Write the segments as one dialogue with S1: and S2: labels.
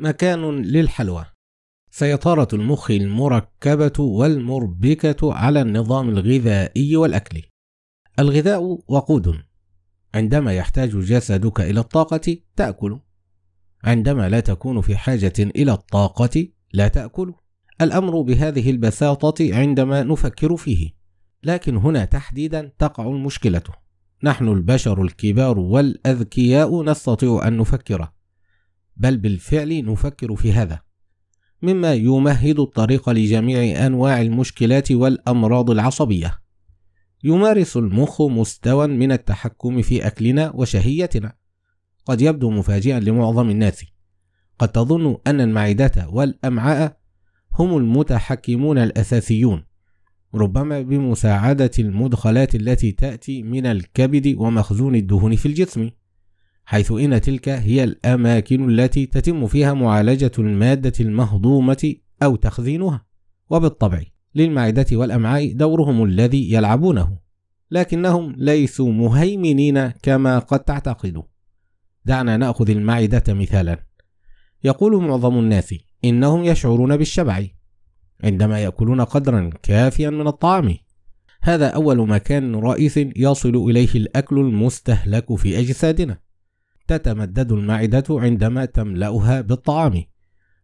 S1: مكان للحلوى سيطرة المخ المركبة والمربكة على النظام الغذائي والأكلي الغذاء وقود عندما يحتاج جسدك إلى الطاقة تأكل عندما لا تكون في حاجة إلى الطاقة لا تأكل الأمر بهذه البساطة عندما نفكر فيه لكن هنا تحديدا تقع المشكلة نحن البشر الكبار والأذكياء نستطيع أن نفكر بل بالفعل نفكر في هذا مما يمهد الطريق لجميع انواع المشكلات والامراض العصبيه يمارس المخ مستوى من التحكم في اكلنا وشهيتنا قد يبدو مفاجئا لمعظم الناس قد تظن ان المعده والامعاء هم المتحكمون الاساسيون ربما بمساعده المدخلات التي تاتي من الكبد ومخزون الدهون في الجسم حيث إن تلك هي الأماكن التي تتم فيها معالجة المادة المهضومة أو تخزينها وبالطبع للمعدة والأمعاء دورهم الذي يلعبونه لكنهم ليسوا مهيمنين كما قد تعتقد دعنا نأخذ المعدة مثالا يقول معظم الناس إنهم يشعرون بالشبع عندما يأكلون قدرا كافيا من الطعام هذا أول مكان رئيس يصل إليه الأكل المستهلك في أجسادنا تتمدد المعدة عندما تملأها بالطعام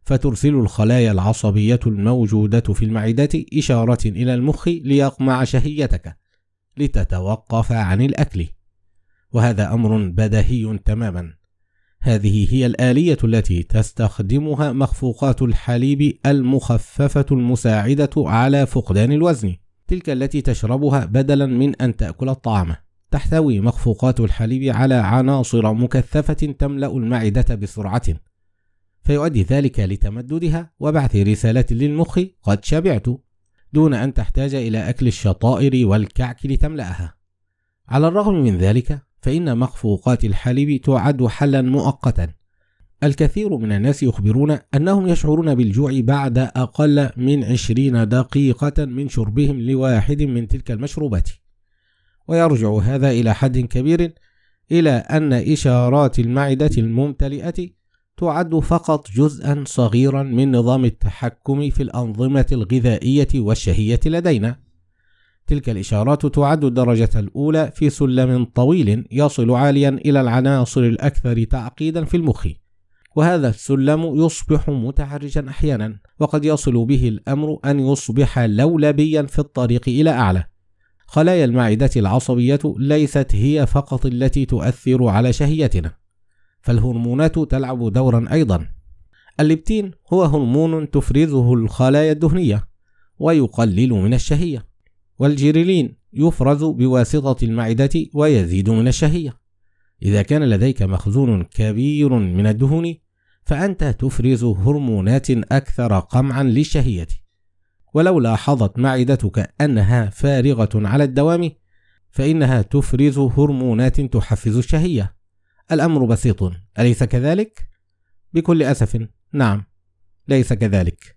S1: فترسل الخلايا العصبية الموجودة في المعدة إشارة إلى المخ ليقمع شهيتك لتتوقف عن الأكل وهذا أمر بدهي تماما هذه هي الآلية التي تستخدمها مخفوقات الحليب المخففة المساعدة على فقدان الوزن تلك التي تشربها بدلا من أن تأكل الطعام تحتوي مخفوقات الحليب على عناصر مكثفة تملأ المعدة بسرعة فيؤدي ذلك لتمددها وبعث رسالة للمخ قد شبعت دون أن تحتاج إلى أكل الشطائر والكعك لتملأها على الرغم من ذلك فإن مخفوقات الحليب تعد حلا مؤقتا الكثير من الناس يخبرون أنهم يشعرون بالجوع بعد أقل من عشرين دقيقة من شربهم لواحد من تلك المشروبات ويرجع هذا إلى حد كبير إلى أن إشارات المعدة الممتلئة تعد فقط جزءا صغيرا من نظام التحكم في الأنظمة الغذائية والشهية لدينا. تلك الإشارات تعد الدرجة الأولى في سلم طويل يصل عاليا إلى العناصر الأكثر تعقيدا في المخ. وهذا السلم يصبح متعرجا أحيانا وقد يصل به الأمر أن يصبح لولبيا في الطريق إلى أعلى خلايا المعدة العصبية ليست هي فقط التي تؤثر على شهيتنا، فالهرمونات تلعب دورًا أيضًا. الليبتين هو هرمون تفرزه الخلايا الدهنية، ويقلل من الشهية، والجيريلين يفرز بواسطة المعدة ويزيد من الشهية. إذا كان لديك مخزون كبير من الدهون، فأنت تفرز هرمونات أكثر قمعًا للشهية. ولو لاحظت معدتك أنها فارغة على الدوام فإنها تفرز هرمونات تحفز الشهية الأمر بسيط أليس كذلك؟ بكل أسف نعم ليس كذلك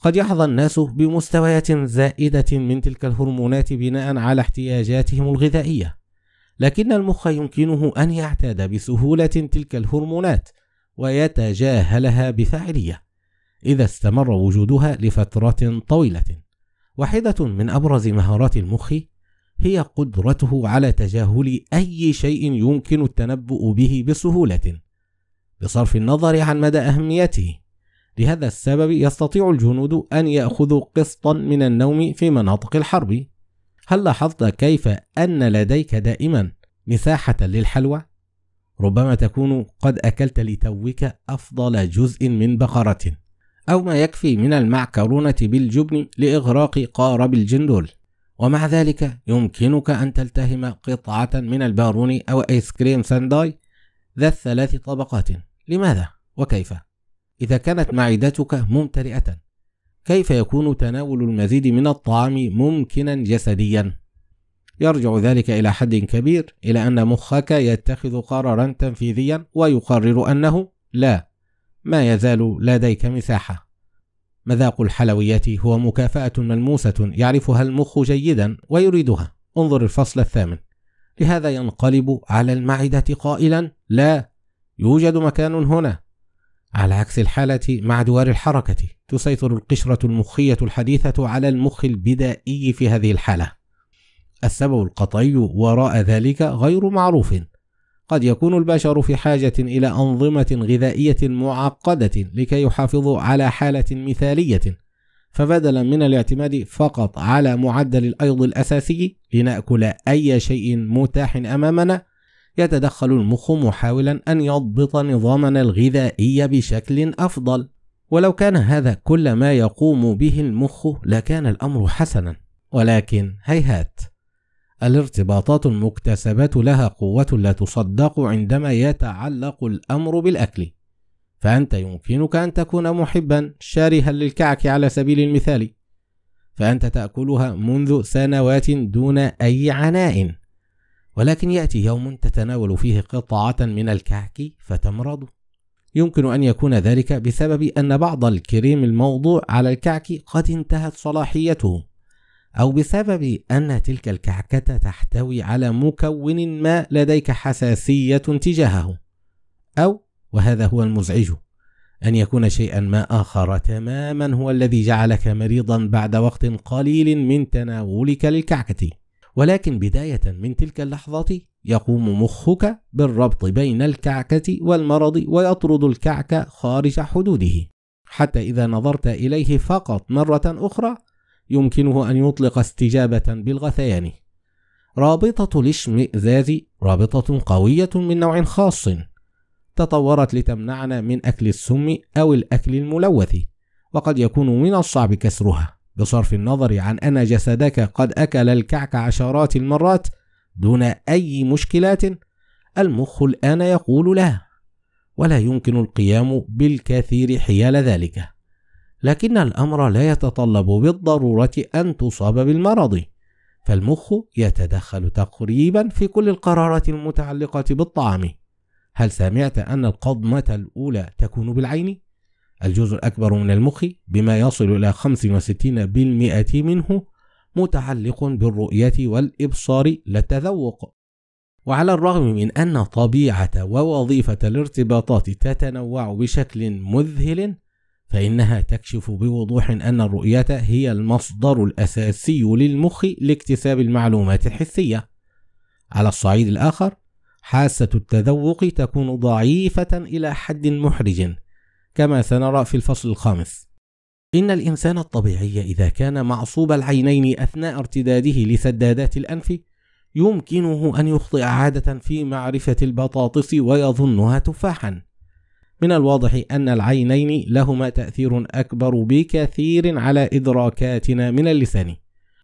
S1: قد يحظى الناس بمستويات زائدة من تلك الهرمونات بناء على احتياجاتهم الغذائية لكن المخ يمكنه أن يعتاد بسهولة تلك الهرمونات ويتجاهلها بفاعلية إذا استمر وجودها لفترة طويلة. واحدة من أبرز مهارات المخ هي قدرته على تجاهل أي شيء يمكن التنبؤ به بسهولة، بصرف النظر عن مدى أهميته. لهذا السبب يستطيع الجنود أن يأخذوا قسطا من النوم في مناطق الحرب. هل لاحظت كيف أن لديك دائما مساحة للحلوى؟ ربما تكون قد أكلت لتوك أفضل جزء من بقرة أو ما يكفي من المعكرونة بالجبن لإغراق قارب الجندول ومع ذلك يمكنك أن تلتهم قطعة من الباروني أو آيس كريم سانداي ذا الثلاث طبقات لماذا وكيف؟ إذا كانت معدتك ممتلئة كيف يكون تناول المزيد من الطعام ممكنا جسديا؟ يرجع ذلك إلى حد كبير إلى أن مخك يتخذ قرارا تنفيذيا ويقرر أنه لا ما يزال لديك مساحة مذاق الحلويات هو مكافأة ملموسة يعرفها المخ جيدا ويريدها انظر الفصل الثامن لهذا ينقلب على المعدة قائلا لا يوجد مكان هنا على عكس الحالة مع دوار الحركة تسيطر القشرة المخية الحديثة على المخ البدائي في هذه الحالة السبب القطعي وراء ذلك غير معروف قد يكون البشر في حاجة إلى أنظمة غذائية معقدة لكي يحافظوا على حالة مثالية، فبدلا من الاعتماد فقط على معدل الأيض الأساسي لنأكل أي شيء متاح أمامنا، يتدخل المخ محاولا أن يضبط نظامنا الغذائي بشكل أفضل، ولو كان هذا كل ما يقوم به المخ لكان الأمر حسنا، ولكن هيهات. الارتباطات المكتسبة لها قوة لا تصدق عندما يتعلق الأمر بالأكل فأنت يمكنك أن تكون محبا شارها للكعك على سبيل المثال فأنت تأكلها منذ سنوات دون أي عناء ولكن يأتي يوم تتناول فيه قطعة من الكعك فتمرض يمكن أن يكون ذلك بسبب أن بعض الكريم الموضوع على الكعك قد انتهت صلاحيته أو بسبب أن تلك الكعكة تحتوي على مكون ما لديك حساسية تجاهه أو وهذا هو المزعج أن يكون شيئا ما آخر تماما هو الذي جعلك مريضا بعد وقت قليل من تناولك للكعكة ولكن بداية من تلك اللحظة يقوم مخك بالربط بين الكعكة والمرض ويطرد الكعك خارج حدوده حتى إذا نظرت إليه فقط مرة أخرى يمكنه أن يطلق استجابة بالغثيان رابطة الاشمئزاز رابطة قوية من نوع خاص تطورت لتمنعنا من أكل السم أو الأكل الملوث وقد يكون من الصعب كسرها بصرف النظر عن أن جسدك قد أكل الكعك عشرات المرات دون أي مشكلات المخ الآن يقول لا ولا يمكن القيام بالكثير حيال ذلك لكن الأمر لا يتطلب بالضرورة أن تصاب بالمرض فالمخ يتدخل تقريبا في كل القرارات المتعلقة بالطعام هل سمعت أن القضمة الأولى تكون بالعين؟ الجزء الأكبر من المخ بما يصل إلى 65% منه متعلق بالرؤية والإبصار لا التذوق وعلى الرغم من أن طبيعة ووظيفة الارتباطات تتنوع بشكل مذهل فإنها تكشف بوضوح أن الرؤية هي المصدر الأساسي للمخ لاكتساب المعلومات الحسية. على الصعيد الآخر، حاسة التذوق تكون ضعيفة إلى حد محرج، كما سنرى في الفصل الخامس. إن الإنسان الطبيعي إذا كان معصوب العينين أثناء ارتداده لسدادات الأنف، يمكنه أن يخطئ عادة في معرفة البطاطس ويظنها تفاحًا. من الواضح أن العينين لهما تأثير أكبر بكثير على إدراكاتنا من اللسان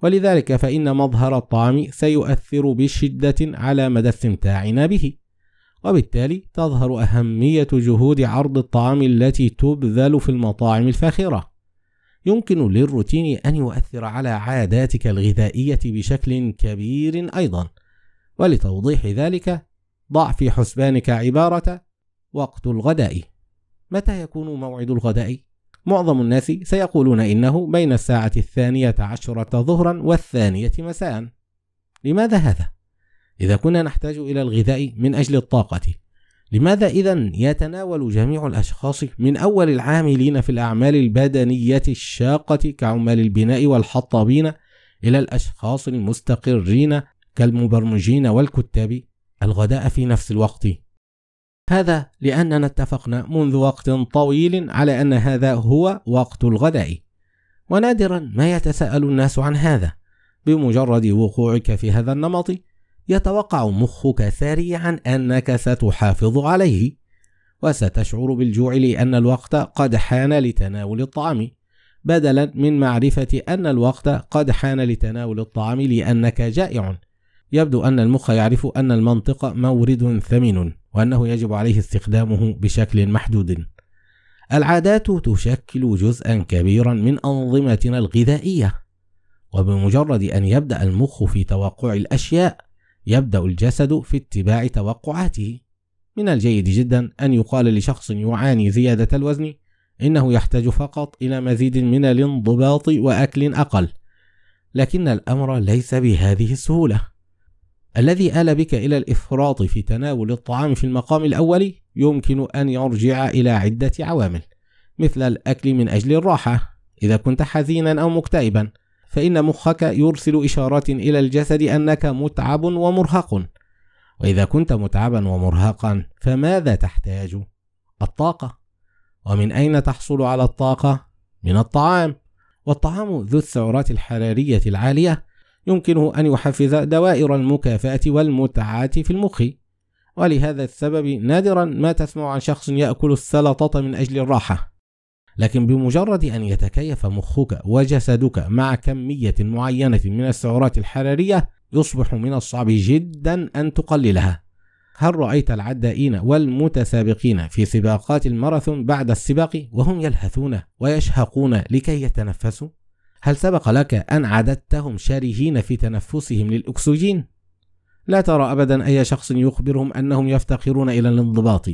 S1: ولذلك فإن مظهر الطعام سيؤثر بشدة على مدى استمتاعنا به وبالتالي تظهر أهمية جهود عرض الطعام التي تبذل في المطاعم الفاخرة يمكن للروتين أن يؤثر على عاداتك الغذائية بشكل كبير أيضا ولتوضيح ذلك ضع في حسبانك عبارة وقت الغداء متى يكون موعد الغداء؟ معظم الناس سيقولون إنه بين الساعة الثانية عشرة ظهرا والثانية مساء لماذا هذا؟ إذا كنا نحتاج إلى الغذاء من أجل الطاقة لماذا إذا يتناول جميع الأشخاص من أول العاملين في الأعمال البدنية الشاقة كعمال البناء والحطابين إلى الأشخاص المستقرين كالمبرمجين والكتاب الغداء في نفس الوقت هذا لأننا اتفقنا منذ وقت طويل على أن هذا هو وقت الغداء ونادرا ما يتساءل الناس عن هذا بمجرد وقوعك في هذا النمط يتوقع مخك سريعا أنك ستحافظ عليه وستشعر بالجوع لأن الوقت قد حان لتناول الطعام بدلا من معرفة أن الوقت قد حان لتناول الطعام لأنك جائع يبدو أن المخ يعرف أن المنطق مورد ثمين وأنه يجب عليه استخدامه بشكل محدود. العادات تشكل جزءا كبيرا من أنظمتنا الغذائية، وبمجرد أن يبدأ المخ في توقع الأشياء، يبدأ الجسد في اتباع توقعاته. من الجيد جدا أن يقال لشخص يعاني زيادة الوزن إنه يحتاج فقط إلى مزيد من الانضباط وأكل أقل، لكن الأمر ليس بهذه السهولة. الذي آل بك إلى الإفراط في تناول الطعام في المقام الأول يمكن أن يرجع إلى عدة عوامل مثل الأكل من أجل الراحة إذا كنت حزينا أو مكتئبا فإن مخك يرسل إشارات إلى الجسد أنك متعب ومرهق وإذا كنت متعبا ومرهقا فماذا تحتاج؟ الطاقة ومن أين تحصل على الطاقة؟ من الطعام والطعام ذو السعرات الحرارية العالية يمكنه أن يحفز دوائر المكافأة والمتعة في المخ ولهذا السبب نادرا ما تسمع عن شخص يأكل السلطة من أجل الراحة لكن بمجرد أن يتكيف مخك وجسدك مع كمية معينة من السعرات الحرارية يصبح من الصعب جدا أن تقللها هل رأيت العدائين والمتسابقين في سباقات الماراثون بعد السباق وهم يلهثون ويشهقون لكي يتنفسوا؟ هل سبق لك أن عددتهم شرهين في تنفسهم للأكسجين؟ لا ترى أبدا أي شخص يخبرهم أنهم يفتقرون إلى الانضباط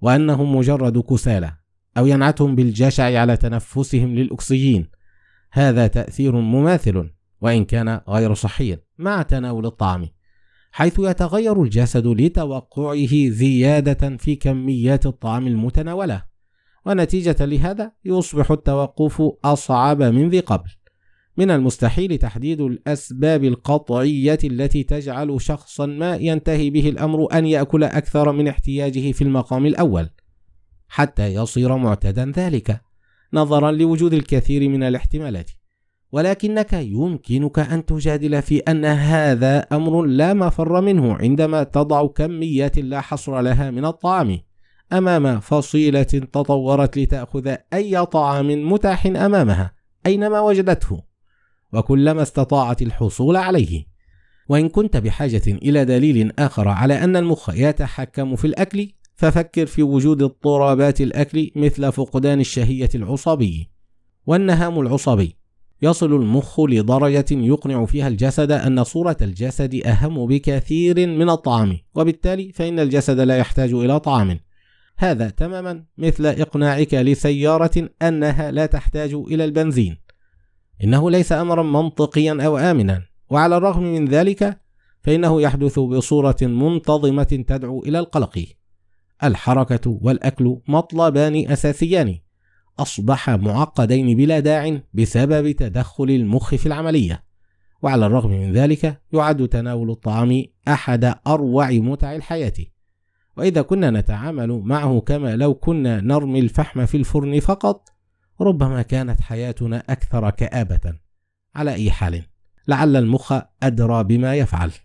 S1: وأنهم مجرد كسالى أو ينعتهم بالجشع على تنفسهم للأكسجين هذا تأثير مماثل وإن كان غير صحي مع تناول الطعام حيث يتغير الجسد لتوقعه زيادة في كميات الطعام المتناولة ونتيجة لهذا يصبح التوقف أصعب من ذي قبل من المستحيل تحديد الأسباب القطعية التي تجعل شخصا ما ينتهي به الأمر أن يأكل أكثر من احتياجه في المقام الأول حتى يصير معتدا ذلك نظرا لوجود الكثير من الاحتمالات ولكنك يمكنك أن تجادل في أن هذا أمر لا مفر منه عندما تضع كميات لا حصر لها من الطعام أمام فصيلة تطورت لتأخذ أي طعام متاح أمامها أينما وجدته وكلما استطاعت الحصول عليه وإن كنت بحاجة إلى دليل آخر على أن المخ يتحكم في الأكل ففكر في وجود اضطرابات الأكل مثل فقدان الشهية العصبي والنهام العصبي يصل المخ لدرجة يقنع فيها الجسد أن صورة الجسد أهم بكثير من الطعام وبالتالي فإن الجسد لا يحتاج إلى طعام هذا تماما مثل إقناعك لسيارة أنها لا تحتاج إلى البنزين إنه ليس أمرا منطقيا أو آمنا وعلى الرغم من ذلك فإنه يحدث بصورة منتظمة تدعو إلى القلق الحركة والأكل مطلبان أساسيان أصبحا معقدين بلا داع بسبب تدخل المخ في العملية وعلى الرغم من ذلك يعد تناول الطعام أحد أروع متع الحياة وإذا كنا نتعامل معه كما لو كنا نرمي الفحم في الفرن فقط ربما كانت حياتنا أكثر كآبة على أي حال لعل المخ أدرى بما يفعل